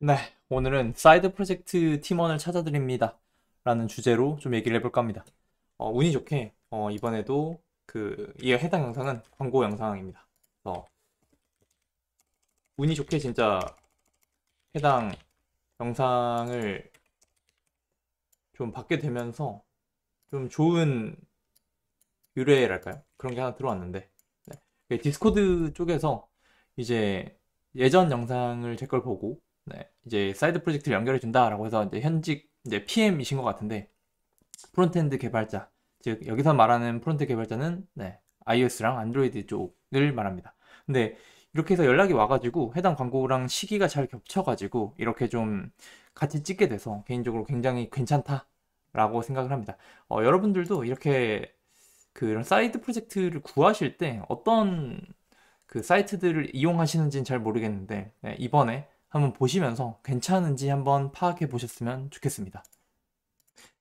네, 오늘은 사이드 프로젝트 팀원을 찾아드립니다. 라는 주제로 좀 얘기를 해볼까 합니다. 어, 운이 좋게 어, 이번에도 그 이 해당 영상은 광고 영상입니다. 어, 운이 좋게 진짜 해당 영상을 좀 받게 되면서 좀 좋은 유래랄까요? 그런 게 하나 들어왔는데 네. 그 디스코드 쪽에서 이제 예전 영상을 제 걸 보고 네, 이제 사이드 프로젝트를 연결해 준다라고 해서 이제 현직 이제 PM이신 것 같은데 프론트엔드 개발자 즉 여기서 말하는 프론트 개발자는 네, iOS랑 안드로이드 쪽을 말합니다. 근데 이렇게 해서 연락이 와가지고 해당 광고랑 시기가 잘 겹쳐가지고 이렇게 좀 같이 찍게 돼서 개인적으로 굉장히 괜찮다라고 생각을 합니다. 어, 여러분들도 이렇게 그런 사이드 프로젝트를 구하실 때 어떤 그 사이트들을 이용하시는지는 잘 모르겠는데 네, 이번에 한번 보시면서 괜찮은지 한번 파악해 보셨으면 좋겠습니다.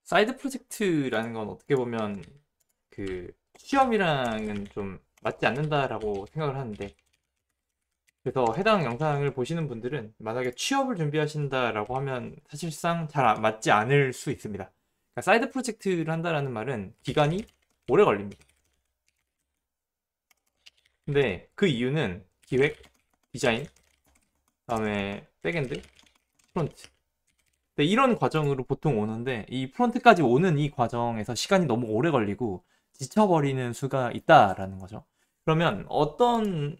사이드 프로젝트라는 건 어떻게 보면 그취업이랑은좀 맞지 않는다라고 생각을 하는데 그래서 해당 영상을 보시는 분들은 만약에 취업을 준비하신다라고 하면 사실상 잘 아, 맞지 않을 수 있습니다. 그러니까 사이드 프로젝트를 한다라는 말은 기간이 오래 걸립니다. 근데 그 이유는 기획, 디자인, 다음에 백컨드 프론트 네, 이런 과정으로 보통 오는데 이 프론트까지 오는 이 과정에서 시간이 너무 오래 걸리고 지쳐버리는 수가 있다라는 거죠. 그러면 어떤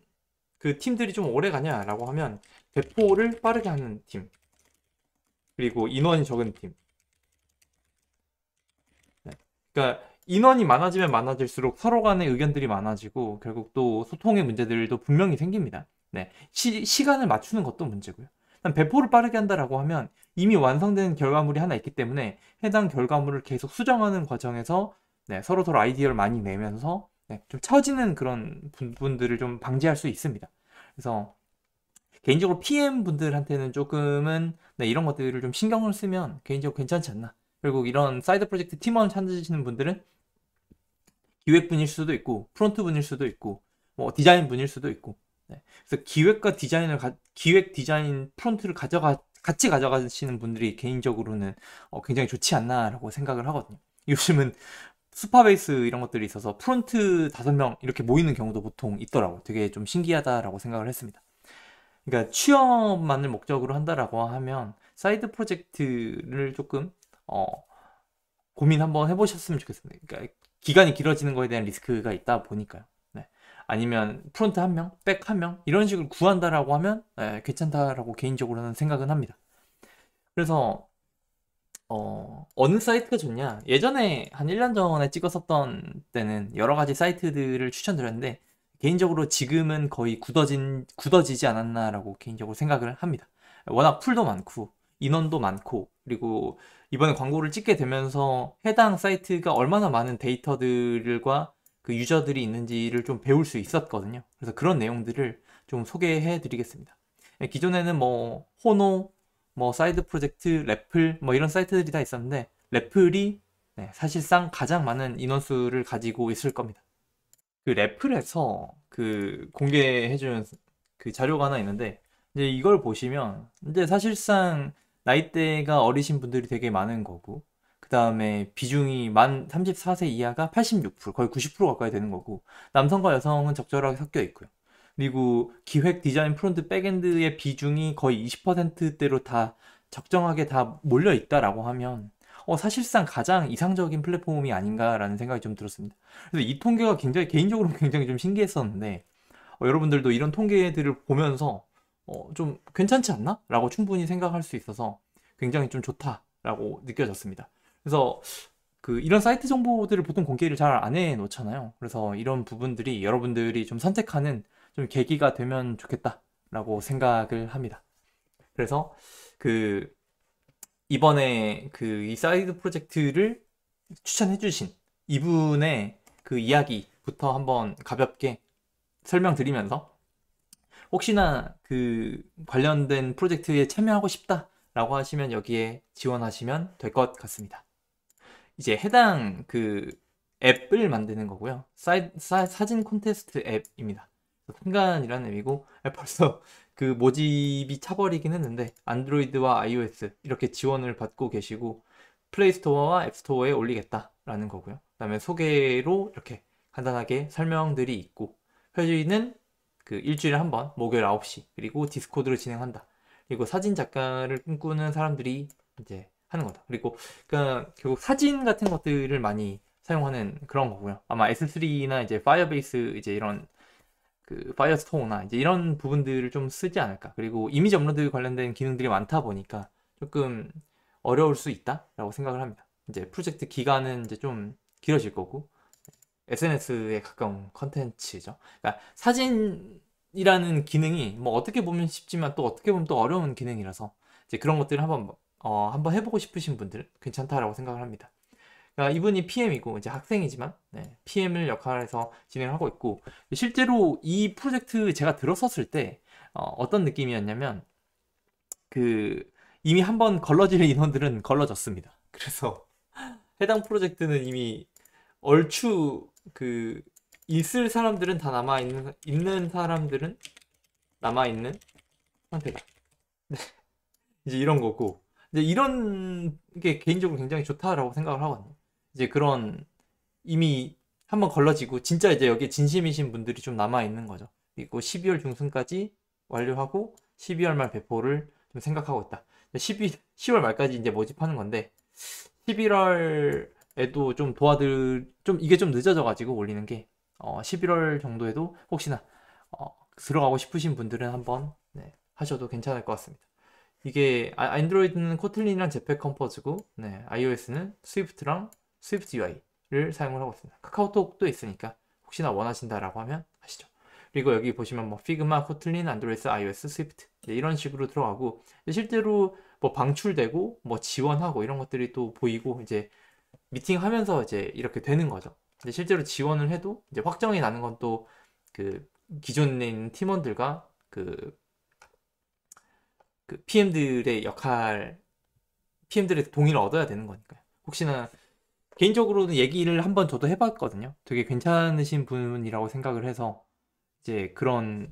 그 팀들이 좀 오래 가냐라고 하면 배포를 빠르게 하는 팀 그리고 인원이 적은 팀 네. 그러니까 인원이 많아지면 많아질수록 서로 간의 의견들이 많아지고 결국 또 소통의 문제들도 분명히 생깁니다. 네. 시, 시간을 맞추는 것도 문제고요. 배포를 빠르게 한다라고 하면 이미 완성된 결과물이 하나 있기 때문에 해당 결과물을 계속 수정하는 과정에서 네, 서로 서로 아이디어를 많이 내면서 네, 좀 처지는 그런 부분들을 좀 방지할 수 있습니다. 그래서 개인적으로 PM 분들한테는 조금은 네, 이런 것들을 좀 신경을 쓰면 개인적으로 괜찮지 않나. 결국 이런 사이드 프로젝트 팀원 찾으시는 분들은 기획분일 수도 있고 프론트분일 수도 있고 뭐 디자인분일 수도 있고 네. 그래서 기획과 디자인을 가, 기획 디자인 프론트를 가져가 같이 가져가시는 분들이 개인적으로는 어, 굉장히 좋지 않나라고 생각을 하거든요. 요즘은 수파베이스 이런 것들이 있어서 프론트 다섯 명 이렇게 모이는 경우도 보통 있더라고. 되게 좀 신기하다라고 생각을 했습니다. 그러니까 취업만을 목적으로 한다라고 하면 사이드 프로젝트를 조금 어, 고민 한번 해보셨으면 좋겠습니다. 그러니까 기간이 길어지는 거에 대한 리스크가 있다 보니까요. 네. 아니면 프론트 한 명, 백 한 명 이런 식으로 구한다라고 하면 네, 괜찮다라고 개인적으로는 생각은 합니다. 그래서 어, 어느 사이트가 좋냐? 예전에 한 1년 전에 찍었었던 때는 여러 가지 사이트들을 추천드렸는데 개인적으로 지금은 거의 굳어진 굳어지지 않았나라고 개인적으로 생각을 합니다. 워낙 풀도 많고 인원도 많고 그리고 이번에 광고를 찍게 되면서 해당 사이트가 얼마나 많은 데이터들과 그 유저들이 있는지를 좀 배울 수 있었거든요. 그래서 그런 내용들을 좀 소개해 드리겠습니다. 예, 기존에는 뭐 호노, 뭐 사이드 프로젝트, 래플 뭐 이런 사이트들이 다 있었는데 래플이 네, 사실상 가장 많은 인원수를 가지고 있을 겁니다. 그 래플에서 그 공개해 주는 그 자료가 하나 있는데 이제 이걸 보시면 이제 사실상 나이대가 어리신 분들이 되게 많은 거고 그 다음에 비중이 만 34세 이하가 86% 거의 90% 가까이 되는 거고 남성과 여성은 적절하게 섞여 있고요. 그리고 기획 디자인 프론트 백엔드의 비중이 거의 20%대로 다 적정하게 다 몰려 있다라고 하면 어, 사실상 가장 이상적인 플랫폼이 아닌가라는 생각이 좀 들었습니다. 그래서 이 통계가 굉장히 개인적으로 굉장히 좀 신기했었는데 어, 여러분들도 이런 통계들을 보면서 어, 좀 괜찮지 않나? 라고 충분히 생각할 수 있어서 굉장히 좀 좋다라고 느껴졌습니다. 그래서 그 이런 사이트 정보들을 보통 공개를 잘 안 해 놓잖아요. 그래서 이런 부분들이 여러분들이 좀 선택하는 좀 계기가 되면 좋겠다라고 생각을 합니다. 그래서 그 이번에 그 이 사이드 프로젝트를 추천해 주신 이분의 그 이야기부터 한번 가볍게 설명드리면서 혹시나 그 관련된 프로젝트에 참여하고 싶다라고 하시면 여기에 지원하시면 될 것 같습니다. 이제 해당 그 앱을 만드는 거고요. 사이, 사, 사진 콘테스트 앱입니다. 순간이라는 앱이고 아, 벌써 그 모집이 차버리긴 했는데 안드로이드와 iOS 이렇게 지원을 받고 계시고 플레이스토어와 앱스토어에 올리겠다라는 거고요. 그다음에 소개로 이렇게 간단하게 설명들이 있고 표지는 그 일주일에 한 번 목요일 9시 그리고 디스코드로 진행한다. 그리고 사진 작가를 꿈꾸는 사람들이 이제 하는 거다. 그리고 그러니까 결국 사진 같은 것들을 많이 사용하는 그런 거고요. 아마 S3나 이제 파이어베이스 이제 이런 그 파이어스토어나 이제 이런 부분들을 좀 쓰지 않을까. 그리고 이미지 업로드 관련된 기능들이 많다 보니까 조금 어려울 수 있다라고 생각을 합니다. 이제 프로젝트 기간은 이제 좀 길어질 거고 SNS에 가까운 컨텐츠죠. 그러니까 사진이라는 기능이 뭐 어떻게 보면 쉽지만 또 어떻게 보면 또 어려운 기능이라서 이제 그런 것들을 한번 어, 한번 해보고 싶으신 분들은 괜찮다라고 생각을 합니다. 그러니까 이분이 PM이고 이제 학생이지만 네, PM을 역할해서 진행을 하고 있고 실제로 이 프로젝트 제가 들었었을 때 어, 떤 느낌이었냐면 그 이미 한번 걸러질 인원들은 걸러졌습니다. 그래서 해당 프로젝트는 이미 얼추 그 있을 사람들은 다 남아 있는 있는 사람들은 남아 있는 상태다. 네. 이제 이런 거고 이제 이런 게 개인적으로 굉장히 좋다라고 생각을 하거든요. 이제 그런 이미 한번 걸러지고 진짜 이제 여기 진심이신 분들이 좀 남아 있는 거죠. 그리고 12월 중순까지 완료하고 12월 말 배포를 좀 생각하고 있다. 12, 10월 말까지 이제 모집하는 건데 11월 에도 좀도와드릴좀 이게 좀 늦어져 가지고 올리는 게 어, 11월 정도에도 혹시나 어, 들어가고 싶으신 분들은 한번 네, 하셔도 괜찮을 것 같습니다. 이게 아, 안드로이드는 코틀린이랑 제팩 컴포즈고 네, iOS는 스위프트랑 스위프트 UI를 사용을 하고 있습니다. 카카오톡도 있으니까 혹시나 원하신다라고 하면 하시죠. 그리고 여기 보시면 뭐 피그마, 코틀린, 안드로이드, iOS, 스위프트 네, 이런 식으로 들어가고 실제로 뭐 방출되고 뭐 지원하고 이런 것들이 또 보이고 이제 미팅하면서 이제 이렇게 되는 거죠. 근데 실제로 지원을 해도 이제 확정이 나는 건 또 그 기존에 있는 팀원들과 그, 그 PM들의 역할, PM들의 동의를 얻어야 되는 거니까요. 혹시나 개인적으로는 얘기를 한번 저도 해봤거든요. 되게 괜찮으신 분이라고 생각을 해서 이제 그런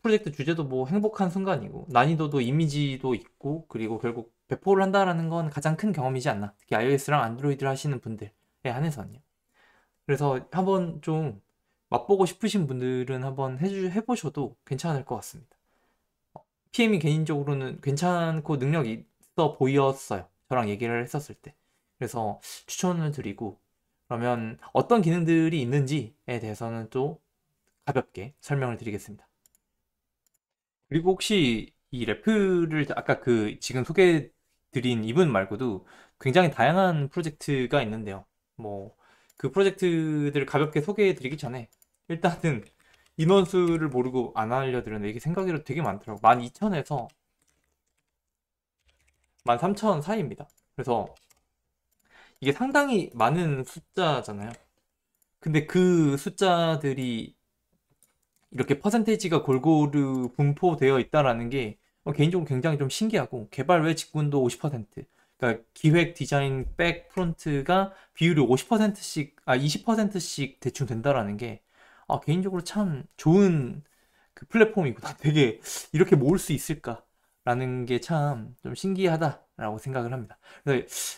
프로젝트 주제도 뭐 행복한 순간이고 난이도도 이미지도 있고 그리고 결국 배포를 한다라는 건 가장 큰 경험이지 않나. 특히 iOS랑 안드로이드를 하시는 분들에 한해서는요. 그래서 한번 좀 맛보고 싶으신 분들은 한번 해주, 해보셔도 괜찮을 것 같습니다. PM이 어, 개인적으로는 괜찮고 능력이 있어 보였어요. 저랑 얘기를 했었을 때. 그래서 추천을 드리고, 그러면 어떤 기능들이 있는지에 대해서는 또 가볍게 설명을 드리겠습니다. 그리고 혹시 이 래프를 아까 그 지금 소개해 드린 이분 말고도 굉장히 다양한 프로젝트가 있는데요. 뭐 그 프로젝트들을 가볍게 소개해드리기 전에 일단은 인원수를 모르고 안 알려드렸는데 이게 생각으로 되게 많더라고. 12,000에서 13,000 사이입니다. 그래서 이게 상당히 많은 숫자잖아요. 근데 그 숫자들이 이렇게 퍼센테이지가 골고루 분포되어 있다라는 게 어, 개인적으로 굉장히 좀 신기하고 개발 외 직군도 50%. 그러니까 기획, 디자인, 백, 프론트가 비율이 50%씩 아 20%씩 대충 된다라는 게 아, 개인적으로 참 좋은 그 플랫폼이구나. 되게 이렇게 모을 수 있을까라는 게 참 좀 신기하다라고 생각을 합니다.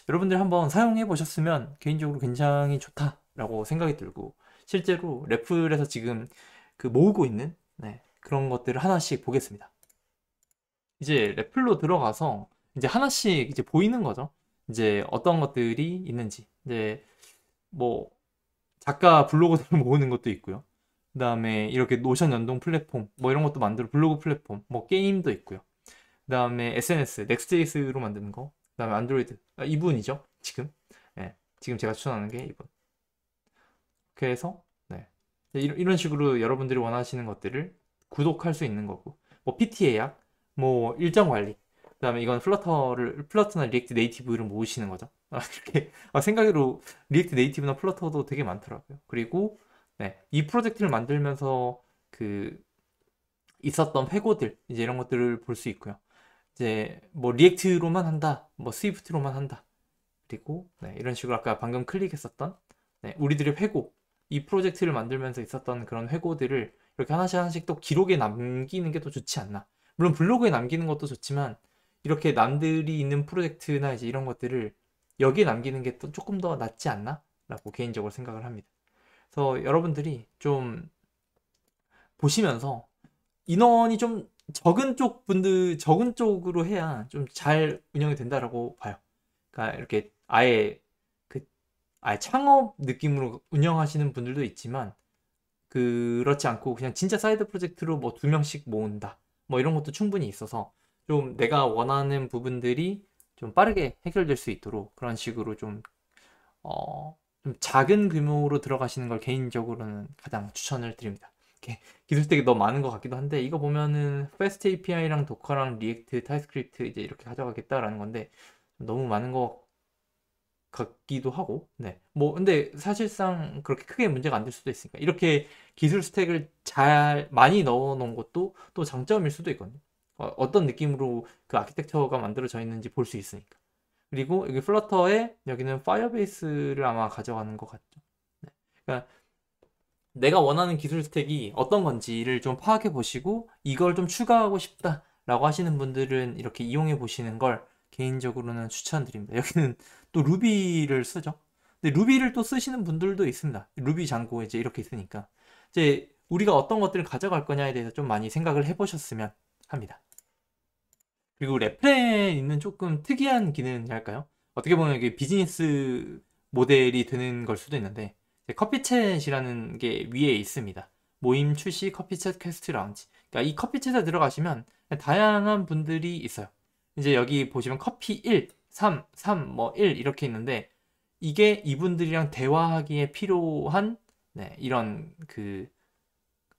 여러분들 한번 사용해 보셨으면 개인적으로 굉장히 좋다라고 생각이 들고 실제로 래플에서 지금 그 모으고 있는 네, 그런 것들을 하나씩 보겠습니다. 이제 레플로 들어가서 이제 하나씩 이제 보이는 거죠. 이제 어떤 것들이 있는지. 이제 뭐 작가 블로그들을 모으는 것도 있고요. 그 다음에 이렇게 노션 연동 플랫폼 뭐 이런 것도 만들어 블로그 플랫폼 뭐 게임도 있고요. 그 다음에 SNS 넥스트이스로 만드는 거. 그 다음에 안드로이드 아, 이분이죠 지금. 네, 지금 제가 추천하는 게 이분. 그래서 네. 이런 식으로 여러분들이 원하시는 것들을 구독할 수 있는 거고 뭐 PT a 약뭐 일정 관리 그 다음에 이건 플러터를 플러터나 리액트 네이티브를 모으시는 거죠 아, 이렇게 생각으로 리액트 네이티브나 플러터도 되게 많더라고요 그리고 네, 이 프로젝트를 만들면서 그 있었던 회고들 이제 이런 것들을 볼 수 있고요 이제 뭐 리액트로만 한다 뭐 스위프트로만 한다 그리고 네, 이런 식으로 아까 방금 클릭했었던 네, 우리들의 회고 이 프로젝트를 만들면서 있었던 그런 회고들을 이렇게 하나씩 하나씩 또 기록에 남기는 게 또 좋지 않나 물론 블로그에 남기는 것도 좋지만 이렇게 남들이 있는 프로젝트나 이제 이런 것들을 여기에 남기는 게 또 조금 더 낫지 않나? 라고 개인적으로 생각을 합니다. 그래서 여러분들이 좀 보시면서 인원이 좀 적은 쪽 분들, 적은 쪽으로 해야 좀 잘 운영이 된다라고 봐요. 그러니까 이렇게 아예 그, 아예 창업 느낌으로 운영하시는 분들도 있지만 그렇지 않고 그냥 진짜 사이드 프로젝트로 뭐 두 명씩 모은다. 뭐 이런 것도 충분히 있어서 좀 내가 원하는 부분들이 좀 빠르게 해결될 수 있도록 그런 식으로 좀, 어, 좀 작은 규모로 들어가시는 걸 개인적으로는 가장 추천을 드립니다. 기술스택이 너무 많은 것 같기도 한데 이거 보면은 페스트 API랑 도커랑 리액트, 타이스크립트 이제 이렇게 가져가겠다라는 건데 너무 많은 것 같기도 하고, 네. 뭐, 근데 사실상 그렇게 크게 문제가 안 될 수도 있으니까, 이렇게 기술 스택을 잘, 많이 넣어 놓은 것도 또 장점일 수도 있거든요. 어, 떤 느낌으로 그 아키텍처가 만들어져 있는지 볼 수 있으니까. 그리고 여기 플러터에 여기는 파이어베이스를 아마 가져가는 것 같죠. 네. 그러니까 내가 원하는 기술 스택이 어떤 건지를 좀 파악해 보시고 이걸 좀 추가하고 싶다라고 하시는 분들은 이렇게 이용해 보시는 걸 개인적으로는 추천드립니다. 여기는 또 루비를 쓰죠. 근데 루비를 또 쓰시는 분들도 있습니다. 루비 잔고 이제 이렇게 있으니까 이제 우리가 어떤 것들을 가져갈 거냐에 대해서 좀 많이 생각을 해보셨으면 합니다. 그리고 레플렌 있는 조금 특이한 기능이랄까요? 어떻게 보면 이게 비즈니스 모델이 되는 걸 수도 있는데 커피챗이라는 게 위에 있습니다. 모임 출시 커피챗 퀘스트 라운지. 그러니까 이 커피챗에 들어가시면 다양한 분들이 있어요. 이제 여기 보시면 커피 1 3, 3, 뭐1 이렇게 있는데 이게 이분들이랑 대화하기에 필요한 네, 이런 그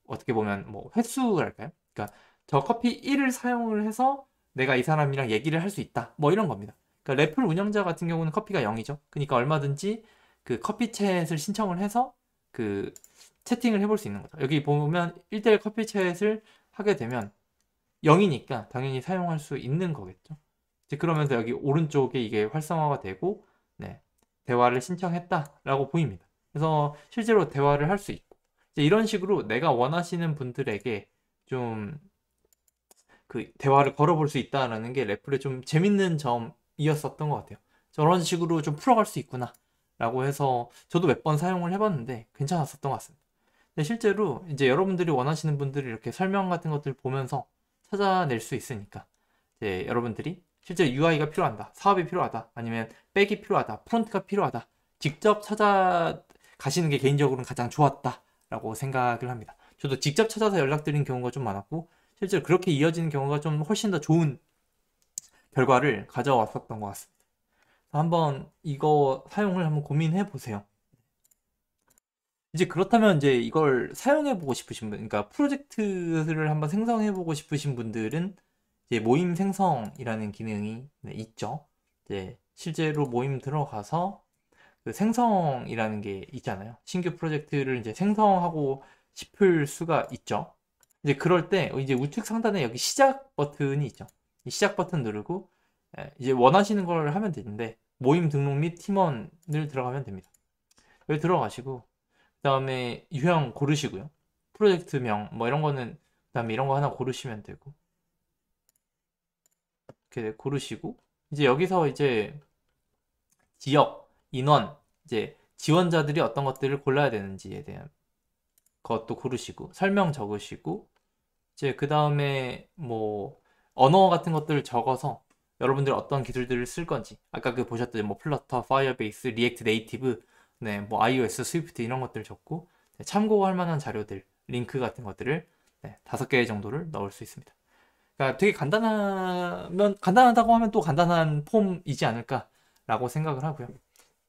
어떻게 보면 뭐 횟수랄까요? 그러니까 저 커피 1을 사용을 해서 내가 이 사람이랑 얘기를 할 수 있다. 뭐 이런 겁니다. 그러니까 래플 운영자 같은 경우는 커피가 0이죠. 그러니까 얼마든지 그 커피챗을 신청을 해서 그 채팅을 해볼 수 있는 거죠. 여기 보면 1대1 커피챗을 하게 되면 0이니까 당연히 사용할 수 있는 거겠죠. 이제 그러면서 여기 오른쪽에 이게 활성화가 되고 네, 대화를 신청했다라고 보입니다. 그래서 실제로 대화를 할 수 있고 이런 식으로 내가 원하시는 분들에게 좀 그 대화를 걸어볼 수 있다라는 게 래플의 좀 재밌는 점이었었던 것 같아요. 저런 식으로 좀 풀어갈 수 있구나라고 해서 저도 몇 번 사용을 해봤는데 괜찮았었던 것 같습니다. 근데 실제로 이제 여러분들이 원하시는 분들이 이렇게 설명 같은 것들 보면서 찾아낼 수 있으니까 이제 여러분들이 실제 UI가 필요하다, 사업이 필요하다, 아니면 백이 필요하다, 프론트가 필요하다, 직접 찾아가시는 게 개인적으로는 가장 좋았다라고 생각을 합니다. 저도 직접 찾아서 연락드린 경우가 좀 많았고, 실제로 그렇게 이어지는 경우가 좀 훨씬 더 좋은 결과를 가져왔었던 것 같습니다. 한번 이거 사용을 한번 고민해 보세요. 이제 그렇다면 이제 이걸 사용해 보고 싶으신 분, 그러니까 프로젝트를 한번 생성해 보고 싶으신 분들은 이제 모임 생성이라는 기능이 네, 있죠. 이제 실제로 모임 들어가서 그 생성이라는 게 있잖아요. 신규 프로젝트를 이제 생성하고 싶을 수가 있죠. 이제 그럴 때 이제 우측 상단에 여기 시작 버튼이 있죠. 이 시작 버튼 누르고 예, 이제 원하시는 걸 하면 되는데 모임 등록 및 팀원을 들어가면 됩니다. 여기 들어가시고 그 다음에 유형 고르시고요. 프로젝트명 뭐 이런 거는 그 다음에 이런 거 하나 고르시면 되고 이렇게 고르시고 이제 여기서 이제 지역, 인원, 이제 지원자들이 어떤 것들을 골라야 되는지에 대한 것도 고르시고 설명 적으시고 이제 그 다음에 뭐 언어 같은 것들을 적어서 여러분들 어떤 기술들을 쓸 건지 아까 그 보셨던 뭐 플러터, 파이어베이스, 리액트 네이티브, 네, 뭐 iOS, 스위프트 이런 것들 을 적고 네, 참고할 만한 자료들, 링크 같은 것들을 네, 다섯 네, 개 정도를 넣을 수 있습니다. 그러니까 되게 간단하면 간단하다고 하면 또 간단한 폼이지 않을까라고 생각을 하고요.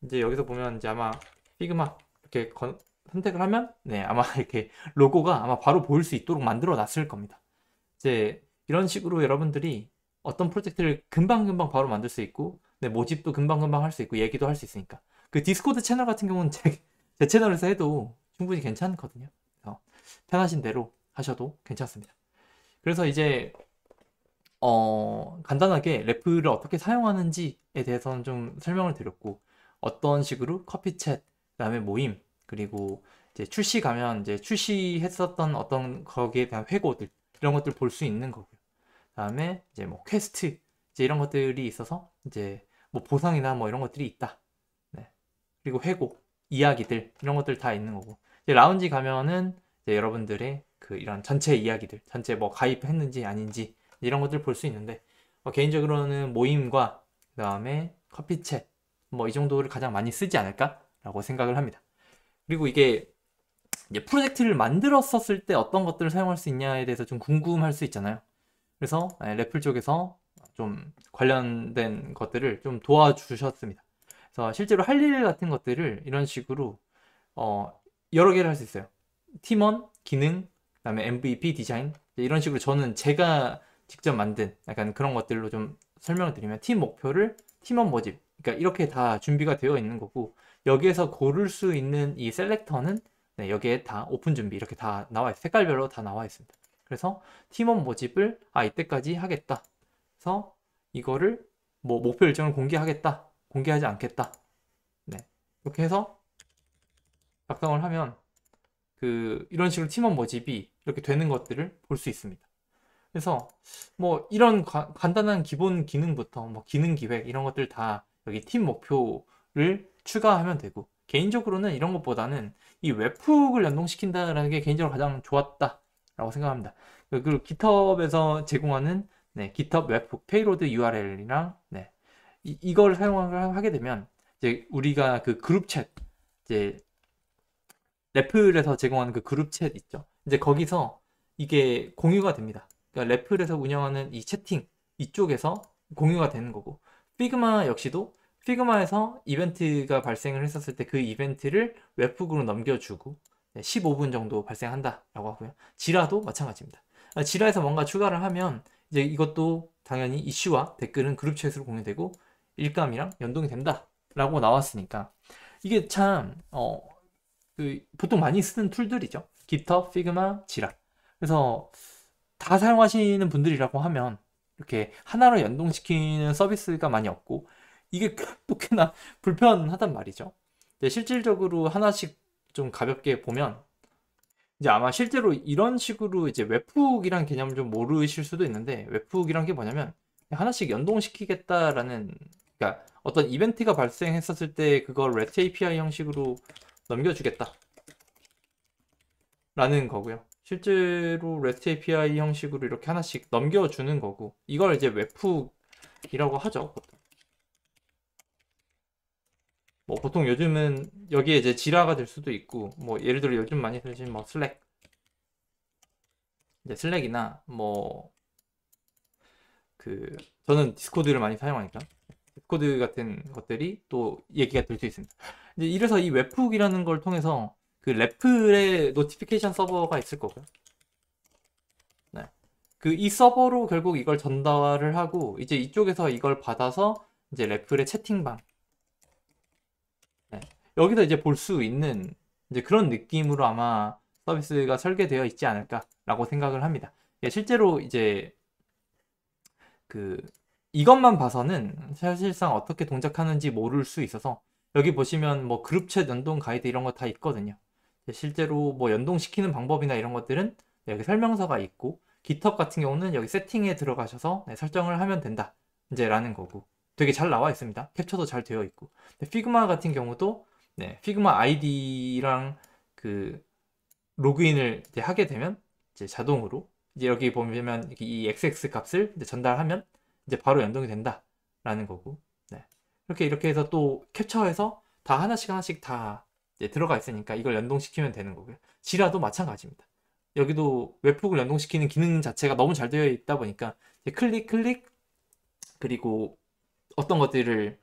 이제 여기서 보면 이제 아마 피그마 이렇게 건, 선택을 하면 네 아마 이렇게 로고가 아마 바로 보일 수 있도록 만들어 놨을 겁니다. 이제 이런 식으로 여러분들이 어떤 프로젝트를 금방금방 바로 만들 수 있고 네, 모집도 금방금방 할 수 있고 얘기도 할 수 있으니까 그 디스코드 채널 같은 경우는 제, 제 채널에서 해도 충분히 괜찮거든요. 편하신 대로 하셔도 괜찮습니다. 그래서 이제 어, 간단하게 랩을 어떻게 사용하는지에 대해서는 좀 설명을 드렸고 어떤 식으로 커피챗, 그다음에 모임, 그리고 이제 출시 가면 이제 출시했었던 어떤 거기에 대한 회고들 이런 것들 볼 수 있는 거고요. 그다음에 이제 뭐 퀘스트 이제 이런 것들이 있어서 이제 뭐 보상이나 뭐 이런 것들이 있다. 네. 그리고 회고, 이야기들 이런 것들 다 있는 거고 이제 라운지 가면은 이제 여러분들의 그 이런 전체 이야기들, 전체 뭐 가입했는지 아닌지 이런 것들 볼 수 있는데 어, 개인적으로는 모임과 그 다음에 커피챗 뭐 이 정도를 가장 많이 쓰지 않을까라고 생각을 합니다. 그리고 이게 프로젝트를 만들었었을 때 어떤 것들을 사용할 수 있냐에 대해서 좀 궁금할 수 있잖아요. 그래서 레플 예, 쪽에서 좀 관련된 것들을 좀 도와주셨습니다. 그래서 실제로 할 일 같은 것들을 이런 식으로 어, 여러 개를 할 수 있어요. 팀원, 기능, 그다음에 MVP 디자인 이런 식으로 저는 제가 직접 만든 약간 그런 것들로 좀 설명을 드리면 팀 목표를 팀원 모집 그러니까 이렇게 다 준비가 되어 있는 거고 여기에서 고를 수 있는 이 셀렉터는 네, 여기에 다 오픈 준비 이렇게 다 나와 있어요. 색깔별로 다 나와 있습니다. 그래서 팀원 모집을 아 이때까지 하겠다. 그래서 이거를 뭐 목표 일정을 공개하겠다. 공개하지 않겠다. 네. 이렇게 해서 작성을 하면 그 이런 식으로 팀원 모집이 이렇게 되는 것들을 볼 수 있습니다. 그래서 뭐 이런 가, 간단한 기본 기능부터 뭐 기능 기획 이런 것들 다 여기 팀 목표를 추가하면 되고 개인적으로는 이런 것보다는 이 웹훅을 연동시킨다라는 게 개인적으로 가장 좋았다라고 생각합니다. 그리고 GitHub에서 제공하는 네, GitHub 웹훅 페이로드 URL이랑 네, 이, 이걸 사용 하게 되면 이제 우리가 그 그룹 챗 이제 넷플에서 제공하는 그 그룹 챗 있죠. 이제 거기서 이게 공유가 됩니다. 그러니까 레플에서 운영하는 이 채팅 이쪽에서 공유가 되는 거고 피그마 역시도 피그마에서 이벤트가 발생을 했었을 때 그 이벤트를 웹북으로 넘겨주고 15분 정도 발생한다라고 하고요. 지라도 마찬가지입니다. 아, 지라에서 뭔가 추가를 하면 이제 이것도 당연히 이슈와 댓글은 그룹 챗으로 공유되고 일감이랑 연동이 된다라고 나왔으니까 이게 참 어, 그 보통 많이 쓰는 툴들이죠. 깃허, 피그마, 지라. 그래서 다 사용하시는 분들이라고 하면 이렇게 하나로 연동시키는 서비스가 많이 없고 이게 또 꽤나 불편하단 말이죠. 실질적으로 하나씩 좀 가볍게 보면 이제 아마 실제로 이런 식으로 이제 웹훅이란 개념을 좀 모르실 수도 있는데 웹훅이란 게 뭐냐면 하나씩 연동시키겠다라는 그러니까 어떤 이벤트가 발생했었을 때 그걸 REST API 형식으로 넘겨주겠다 라는 거고요. 실제로 REST API 형식으로 이렇게 하나씩 넘겨주는 거고 이걸 이제 웹훅이라고 하죠. 뭐 보통 요즘은 여기에 이제 지라가 될 수도 있고 뭐 예를 들어 요즘 많이 쓰시는 뭐 슬랙 이제 슬랙이나 뭐 그 저는 디스코드를 많이 사용하니까 디스코드 같은 것들이 또 얘기가 될 수 있습니다. 이제 이래서 이 웹훅이라는 걸 통해서 그 랩플의 노티피케이션 서버가 있을 거고요. 네. 그 이 서버로 결국 이걸 전달을 하고 이제 이쪽에서 이걸 받아서 이제 랩플의 채팅방 네. 여기서 이제 볼 수 있는 이제 그런 느낌으로 아마 서비스가 설계되어 있지 않을까라고 생각을 합니다. 예, 실제로 이제 그 이것만 봐서는 사실상 어떻게 동작하는지 모를 수 있어서 여기 보시면 뭐 그룹챗 연동 가이드 이런 거 다 있거든요. 예, 실제로 뭐 연동시키는 방법이나 이런 것들은 네, 여기 설명서가 있고 GitHub 같은 경우는 여기 세팅에 들어가셔서 네, 설정을 하면 된다 이제 라는 거고 되게 잘 나와 있습니다 캡처도 잘 되어 있고 피그마 같은 경우도 네, 피그마 아이디랑 그 로그인을 이제 하게 되면 이제 자동으로 이제 여기 보면 이 xx 값을 이제 전달하면 이제 바로 연동이 된다라는 거고 네. 이렇게 이렇게 해서 또 캡처해서 다 하나씩 하나씩 다 예, 들어가 있으니까 이걸 연동시키면 되는 거고요. 지라도 마찬가지입니다. 여기도 웹북을 연동시키는 기능 자체가 너무 잘 되어 있다 보니까 클릭 클릭 그리고 어떤 것들을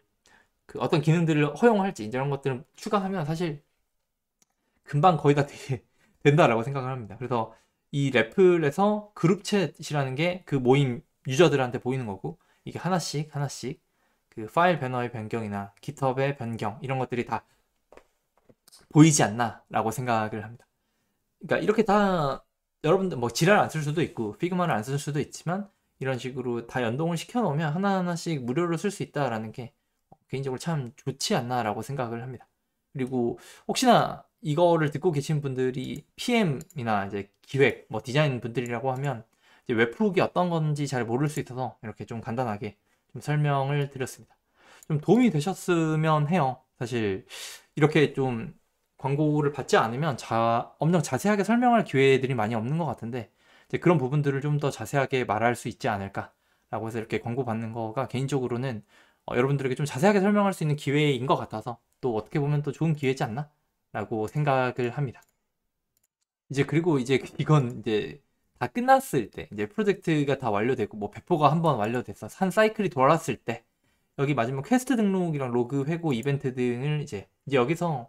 그 어떤 기능들을 허용할지 이런 것들을 추가하면 사실 금방 거의 다 되, 된다라고 생각을 합니다. 그래서 이 랩플에서 그룹 챗이라는 게 그 모임 유저들한테 보이는 거고 이게 하나씩 하나씩 그 파일 변화의 변경이나 깃허브의 변경 이런 것들이 다 보이지 않나라고 생각을 합니다. 그러니까 이렇게 다 여러분들 뭐 지랄 안 쓸 수도 있고 피그마를 안 쓸 수도 있지만 이런 식으로 다 연동을 시켜놓으면 하나하나씩 무료로 쓸 수 있다라는 게 개인적으로 참 좋지 않나라고 생각을 합니다. 그리고 혹시나 이거를 듣고 계신 분들이 PM이나 이제 기획, 뭐 디자인 분들이라고 하면 이제 웹프이 어떤 건지 잘 모를 수 있어서 이렇게 좀 간단하게 좀 설명을 드렸습니다. 좀 도움이 되셨으면 해요. 사실 이렇게 좀 광고를 받지 않으면 자, 엄청 자세하게 설명할 기회들이 많이 없는 것 같은데 그런 부분들을 좀 더 자세하게 말할 수 있지 않을까라고 해서 이렇게 광고 받는 거가 개인적으로는 어, 여러분들에게 좀 자세하게 설명할 수 있는 기회인 것 같아서 또 어떻게 보면 또 좋은 기회지 않나라고 생각을 합니다. 이제 그리고 이제 이건 이제 다 끝났을 때 이제 프로젝트가 다 완료되고 뭐 배포가 한 번 완료돼서 산 사이클이 돌아왔을때 여기 마지막 퀘스트 등록이랑 로그 회고 이벤트 등을 이제 이제 여기서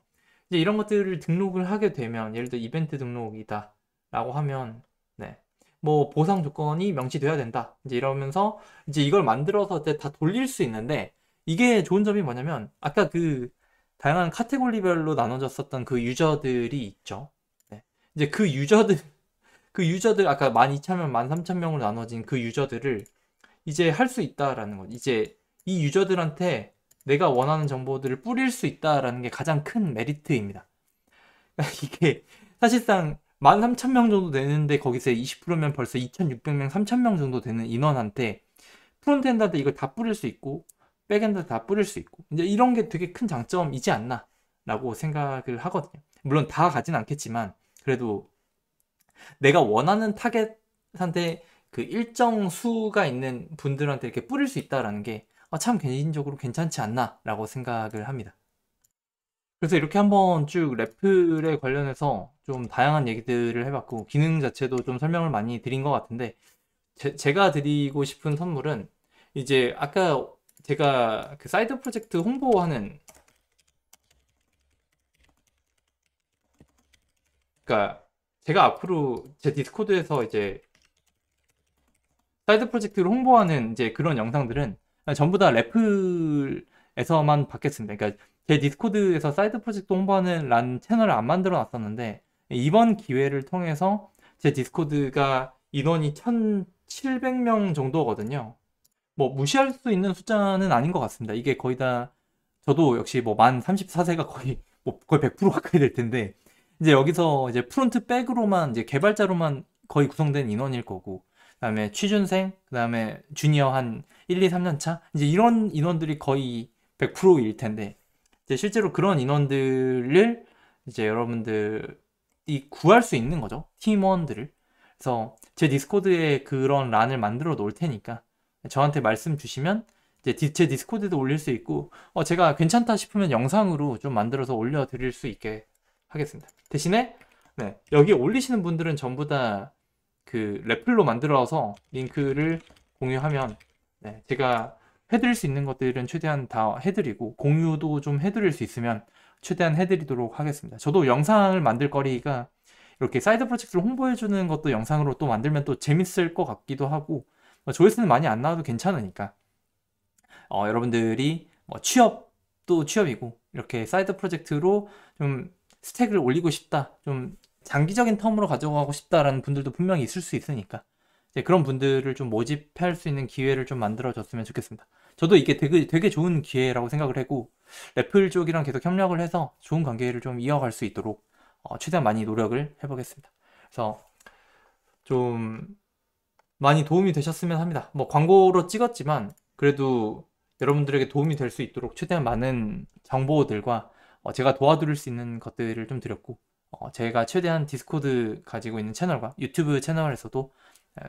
이제 이런 것들을 등록을 하게 되면 예를 들어 이벤트 등록이다 라고 하면 네. 뭐 보상 조건이 명시돼야 된다 이제 이러면서 이제 이걸 만들어서 이제 다 돌릴 수 있는데 이게 좋은 점이 뭐냐면 아까 그 다양한 카테고리별로 나눠졌었던 그 유저들이 있죠 네. 이제 그 유저들 그 유저들 아까 12,000명 13,000명으로 나눠진 그 유저들을 이제 할 수 있다라는 것 이제 이 유저들한테 내가 원하는 정보들을 뿌릴 수 있다라는 게 가장 큰 메리트입니다. 이게 사실상 13,000명 정도 되는데 거기서 20%면 벌써 2,600명, 3,000명 정도 되는 인원한테 프론트엔드한테 이걸 다 뿌릴 수 있고 백엔드 다 뿌릴 수 있고 이제 이런 게 되게 큰 장점이지 않나라고 생각을 하거든요. 물론 다 가진 않겠지만 그래도 내가 원하는 타겟한테 그 일정 수가 있는 분들한테 이렇게 뿌릴 수 있다라는 게 아, 참 개인적으로 괜찮지 않나라고 생각을 합니다. 그래서 이렇게 한번 쭉 래플에 관련해서 좀 다양한 얘기들을 해봤고 기능 자체도 좀 설명을 많이 드린 것 같은데 제, 가 드리고 싶은 선물은 이제 아까 제가 그 사이드 프로젝트 홍보하는 그러니까 제가 앞으로 제 디스코드에서 이제 사이드 프로젝트를 홍보하는 이제 그런 영상들은 전부 다 래플에서만 받겠습니다. 그러니까 제 디스코드에서 사이드 프로젝트 홍보하는 란 채널을 안 만들어 놨었는데 이번 기회를 통해서 제 디스코드가 인원이 1,700명 정도거든요. 뭐 무시할 수 있는 숫자는 아닌 것 같습니다. 이게 거의 다 저도 역시 뭐만 34세가 거의 뭐 거의 100% 가까이 될 텐데 이제 여기서 이제 프론트 백으로만 이제 개발자로만 거의 구성된 인원일 거고 그다음에 취준생, 그다음에 주니어 한 1, 2, 3년 차 이제 이런 인원들이 거의 100%일 텐데 이제 실제로 그런 인원들을 이제 여러분들이 구할 수 있는 거죠 팀원들을 그래서 제 디스코드에 그런 란을 만들어 놓을 테니까 저한테 말씀 주시면 이제 디, 제 디스코드도 올릴 수 있고 어, 제가 괜찮다 싶으면 영상으로 좀 만들어서 올려 드릴 수 있게 하겠습니다 대신에 네, 여기 올리시는 분들은 전부 다그 래플로 만들어서 링크를 공유하면 네, 제가 해드릴 수 있는 것들은 최대한 다 해드리고 공유도 좀 해드릴 수 있으면 최대한 해드리도록 하겠습니다. 저도 영상을 만들 거리가 이렇게 사이드 프로젝트를 홍보해주는 것도 영상으로 또 만들면 또 재밌을 것 같기도 하고 뭐 조회수는 많이 안 나와도 괜찮으니까 어, 여러분들이 뭐 취업도 취업이고 이렇게 사이드 프로젝트로 좀 스택을 올리고 싶다 좀 장기적인 텀으로 가져가고 싶다라는 분들도 분명히 있을 수 있으니까 이제 그런 분들을 좀 모집할 수 있는 기회를 좀 만들어줬으면 좋겠습니다. 저도 이게 되게, 되게 좋은 기회라고 생각을 하고 래플 쪽이랑 계속 협력을 해서 좋은 관계를 좀 이어갈 수 있도록 어, 최대한 많이 노력을 해보겠습니다. 그래서 좀 많이 도움이 되셨으면 합니다. 뭐 광고로 찍었지만 그래도 여러분들에게 도움이 될 수 있도록 최대한 많은 정보들과 어, 제가 도와드릴 수 있는 것들을 좀 드렸고 어, 제가 최대한 디스코드 가지고 있는 채널과 유튜브 채널에서도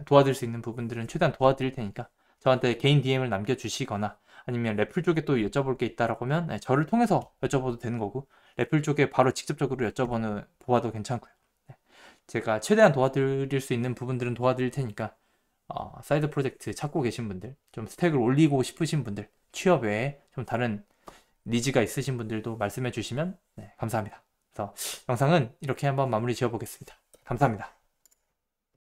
도와드릴 수 있는 부분들은 최대한 도와드릴 테니까 저한테 개인 DM을 남겨주시거나 아니면 래플 쪽에 또 여쭤볼 게 있다라고 하면 네, 저를 통해서 여쭤봐도 되는 거고 래플 쪽에 바로 직접적으로 여쭤보는 보아도 괜찮고요. 네, 제가 최대한 도와드릴 수 있는 부분들은 도와드릴 테니까 어, 사이드 프로젝트 찾고 계신 분들, 좀 스택을 올리고 싶으신 분들, 취업 외에 좀 다른 니즈가 있으신 분들도 말씀해 주시면 네, 감사합니다. 그래서 영상은 이렇게 한번 마무리 지어보겠습니다. 감사합니다.